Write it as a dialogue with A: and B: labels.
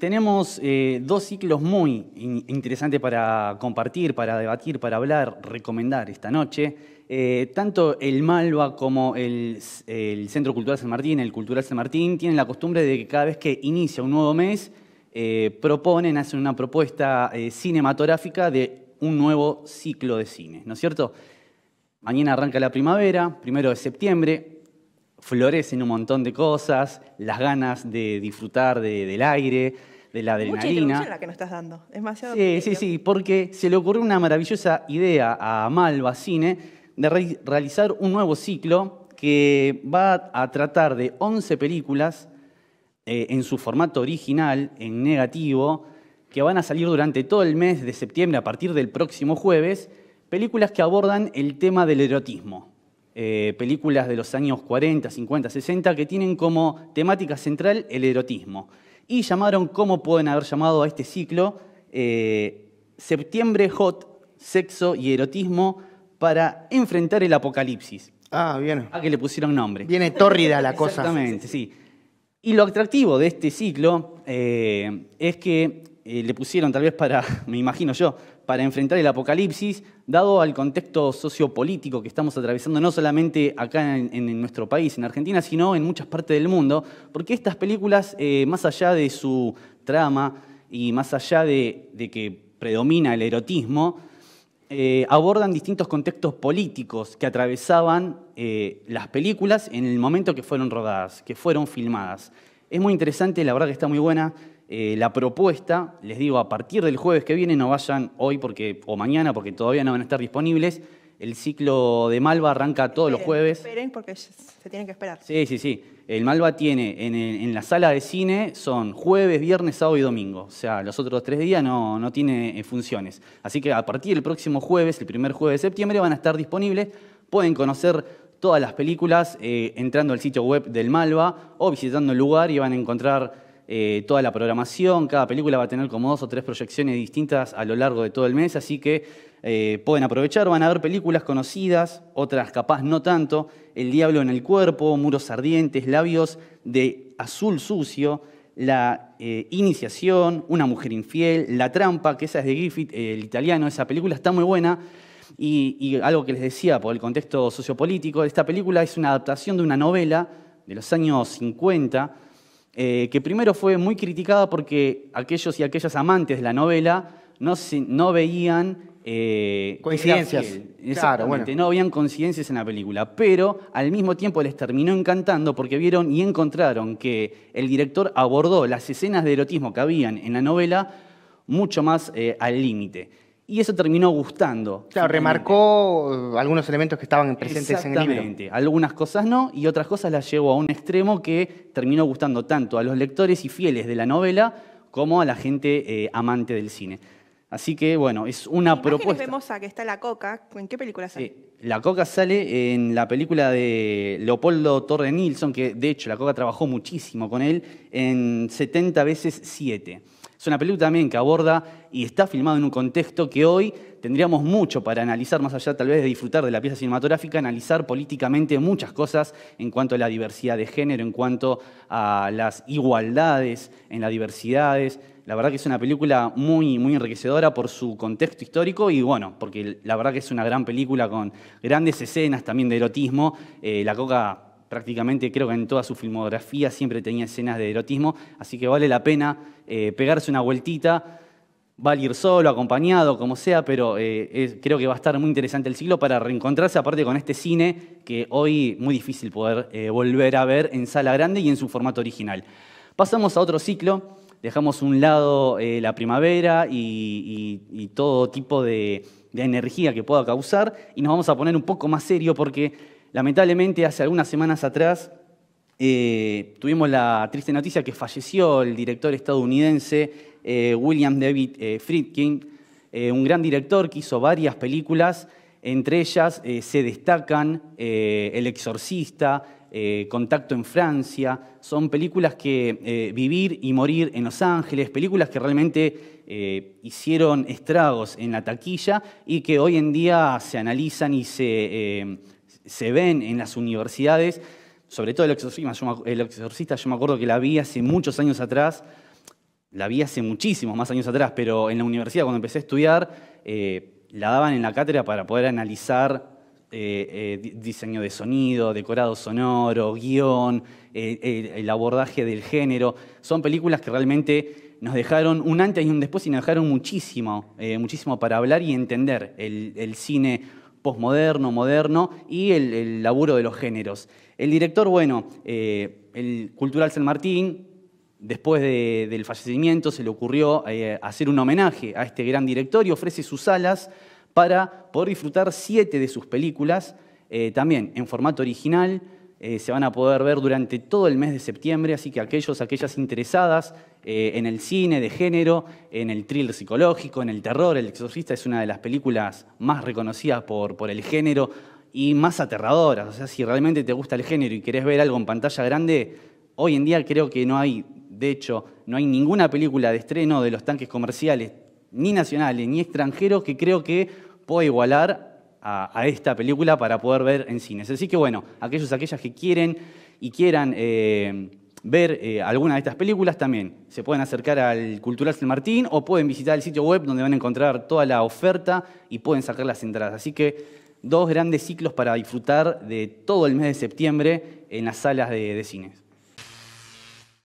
A: tenemos eh, dos ciclos muy interesantes para compartir, para debatir, para hablar, recomendar esta noche. Eh, tanto el Malva como el, Centro Cultural San Martín, el Cultural San Martín, tienen la costumbre de que cada vez que inicia un nuevo mes, eh, proponen, hacen una propuesta cinematográfica de un nuevo ciclo de cine, ¿no es cierto? Mañana arranca la primavera, primero de septiembre, florecen un montón de cosas, las ganas de disfrutar del aire, de la adrenalina. Mucha la que nos estás dando, es demasiado. Sí, sí, sí, porque se le ocurrió una maravillosa idea a Malva Cine de realizar un nuevo ciclo que va a tratar de 11 películas eh, en su formato original, en negativo, que van a salir durante todo el mes de septiembre a partir del próximo jueves, películas que abordan el tema del erotismo. Eh, películas de los años 40, 50, 60 que tienen como temática central el erotismo. Y llamaron, como pueden haber llamado a este ciclo? Eh, septiembre Hot, Sexo y Erotismo para enfrentar el apocalipsis. Ah, bien. A ah, que le pusieron nombre. Viene tórrida la cosa. Exactamente, sí. Y lo atractivo de este ciclo eh, es que eh, le pusieron tal vez para, me imagino yo, para enfrentar el apocalipsis, dado al contexto sociopolítico que estamos atravesando, no solamente acá en, nuestro país, en Argentina, sino en muchas partes del mundo, porque estas películas, eh, más allá de su trama y más allá de, que predomina el erotismo, eh, abordan distintos contextos políticos que atravesaban las películas en el momento que fueron rodadas, que fueron filmadas. Es muy interesante, la verdad que está muy buena. Eh, la propuesta, les digo, a partir del jueves que viene, no vayan hoy porque, o mañana porque todavía no van a estar disponibles. El ciclo de Malva arranca todos los jueves. Esperen porque se tienen que esperar. Sí, sí, sí. El Malva tiene en, la sala de cine son jueves, viernes, sábado y domingo. O sea, los otros tres días no, no tiene eh, funciones. Así que a partir del próximo jueves, el primer jueves de septiembre, van a estar disponibles. Pueden conocer todas las películas eh, entrando al sitio web del Malva o visitando el lugar y van a encontrar eh, toda la programación, cada película va a tener como dos o tres proyecciones distintas a lo largo de todo el mes, así que eh, pueden aprovechar, van a ver películas conocidas, otras capaz no tanto, El Diablo en el Cuerpo, Muros Ardientes, Labios de Azul Sucio, La eh, Iniciación, Una Mujer Infiel, La Trampa, que esa es de Griffith, el italiano, esa película está muy buena. Y, y, algo que les decía por el contexto sociopolítico, esta película es una adaptación de una novela de los años 50 eh, que primero fue muy criticada porque aquellos y aquellas amantes de la novela no, veían... Eh, coincidencias. no habían coincidencias en la película, pero al mismo tiempo les terminó encantando porque vieron y encontraron que el director abordó las escenas de erotismo que habían en la novela mucho más eh, al límite y eso terminó gustando. Claro, remarcó eh, algunos elementos que estaban presentes en el libro. Exactamente, algunas cosas no y otras cosas las llevó a un extremo que terminó gustando tanto a los lectores y fieles de la novela como a la gente eh, amante del cine. Así que bueno, es una propuesta. vemos a que está la coca. ¿En qué película sale? Eh, la coca sale en la película de Leopoldo Torre Nilsson, que de hecho la coca trabajó muchísimo con él, en 70 veces 7. Es una película también que aborda y está filmada en un contexto que hoy tendríamos mucho para analizar, más allá tal vez de disfrutar de la pieza cinematográfica, analizar políticamente muchas cosas en cuanto a la diversidad de género, en cuanto a las igualdades en las diversidades. La verdad que es una película muy, muy enriquecedora por su contexto histórico y bueno, porque la verdad que es una gran película con grandes escenas también de erotismo. Eh, la coca prácticamente creo que en toda su filmografía siempre tenía escenas de erotismo, así que vale la pena eh, pegarse una vueltita, va a ir solo, acompañado, como sea, pero eh, creo que va a estar muy interesante el ciclo para reencontrarse aparte con este cine que hoy muy difícil poder eh, volver a ver en sala grande y en su formato original. Pasamos a otro ciclo, dejamos un lado la primavera y, todo tipo de, de energía que pueda causar y nos vamos a poner un poco más serio porque Lamentablemente, hace algunas semanas atrás eh, tuvimos la triste noticia que falleció el director estadounidense eh, William David eh, Friedkin, un gran director que hizo varias películas, entre ellas se destacan El Exorcista, Contacto en Francia, son películas que Vivir y Morir en Los Ángeles, películas que realmente hicieron estragos en la taquilla y que hoy en día se analizan y se se ven en las universidades, sobre todo el exorcista, el exorcista, yo me acuerdo que la vi hace muchos años atrás, la vi hace muchísimos más años atrás, pero en la universidad cuando empecé a estudiar, eh, la daban en la cátedra para poder analizar eh, eh, diseño de sonido, decorado sonoro, guión, el abordaje del género. Son películas que realmente nos dejaron un antes y un después y nos dejaron muchísimo, muchísimo para hablar y entender el cine postmoderno, moderno y el, laburo de los géneros. El director, bueno, eh, el Cultural San Martín, después del fallecimiento, se le ocurrió eh, hacer un homenaje a este gran director y ofrece sus salas para poder disfrutar siete de sus películas, eh, también en formato original, eh, se van a poder ver durante todo el mes de septiembre, así que aquellos, aquellas interesadas eh, en el cine de género, en el thriller psicológico, en el terror, El Exorcista es una de las películas más reconocidas por, por el género y más aterradoras. O sea, si realmente te gusta el género y querés ver algo en pantalla grande, hoy en día creo que no hay, de hecho, no hay ninguna película de estreno de los tanques comerciales, ni nacionales ni extranjeros, que creo que pueda igualar a, esta película para poder ver en cines. Así que bueno, aquellos, aquellas que quieren y quieran eh, ver eh, alguna de estas películas también se pueden acercar al Cultural San Martín o pueden visitar el sitio web donde van a encontrar toda la oferta y pueden sacar las entradas. Así que dos grandes ciclos para disfrutar de todo el mes de septiembre en las salas de cines.